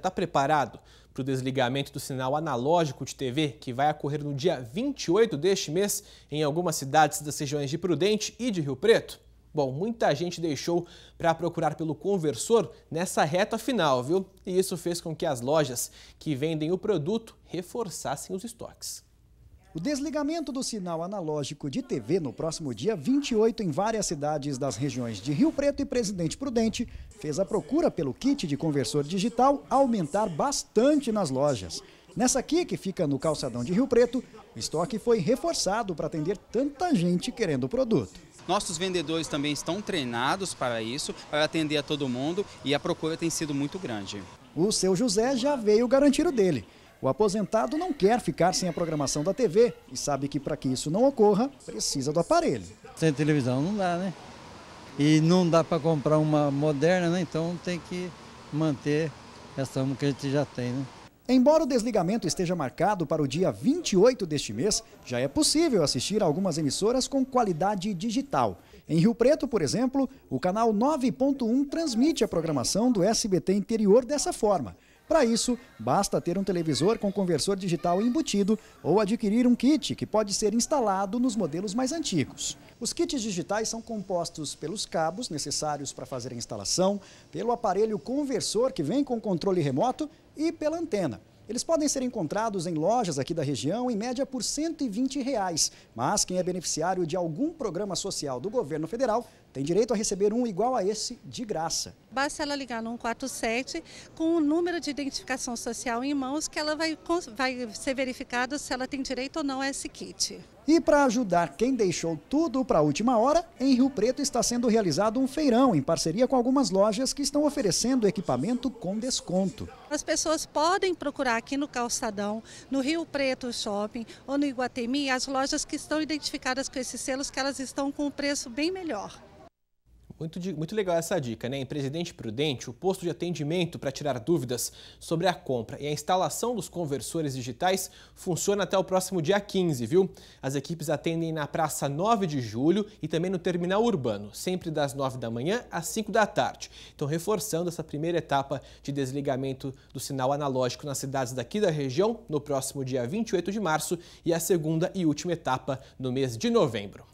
Está preparado para o desligamento do sinal analógico de TV que vai ocorrer no dia 28 deste mês em algumas cidades das regiões de Prudente e de Rio Preto? Bom, muita gente deixou para procurar pelo conversor nessa reta final, viu? E isso fez com que as lojas que vendem o produto reforçassem os estoques. O desligamento do sinal analógico de TV no próximo dia 28 em várias cidades das regiões de Rio Preto e Presidente Prudente fez a procura pelo kit de conversor digital aumentar bastante nas lojas. Nessa aqui, que fica no calçadão de Rio Preto, o estoque foi reforçado para atender tanta gente querendo o produto. Nossos vendedores também estão treinados para isso, para atender a todo mundo e a procura tem sido muito grande. O seu José já veio garantir o dele. O aposentado não quer ficar sem a programação da TV e sabe que para que isso não ocorra, precisa do aparelho. Sem televisão não dá, né? E não dá para comprar uma moderna, né? Então tem que manter essa que a gente já tem, né? Embora o desligamento esteja marcado para o dia 28 deste mês, já é possível assistir algumas emissoras com qualidade digital. Em Rio Preto, por exemplo, o canal 9.1 transmite a programação do SBT Interior dessa forma. Para isso, basta ter um televisor com conversor digital embutido ou adquirir um kit que pode ser instalado nos modelos mais antigos. Os kits digitais são compostos pelos cabos necessários para fazer a instalação, pelo aparelho conversor que vem com controle remoto e pela antena. Eles podem ser encontrados em lojas aqui da região, em média por R$ 120, reais, mas quem é beneficiário de algum programa social do governo federal tem direito a receber um igual a esse de graça. Basta ela ligar no 147 com o número de identificação social em mãos que ela vai, vai ser verificado se ela tem direito ou não a esse kit. E para ajudar quem deixou tudo para a última hora, em Rio Preto está sendo realizado um feirão em parceria com algumas lojas que estão oferecendo equipamento com desconto. As pessoas podem procurar aqui no Calçadão, no Rio Preto Shopping ou no Iguatemi as lojas que estão identificadas com esses selos que elas estão com um preço bem melhor. Muito, muito legal essa dica, né? Em Presidente Prudente, o posto de atendimento para tirar dúvidas sobre a compra e a instalação dos conversores digitais funciona até o próximo dia 15, viu? As equipes atendem na Praça 9 de Julho e também no Terminal Urbano, sempre das 9 da manhã às 5 da tarde. Então, reforçando essa primeira etapa de desligamento do sinal analógico nas cidades daqui da região no próximo dia 28 de março e a segunda e última etapa no mês de novembro.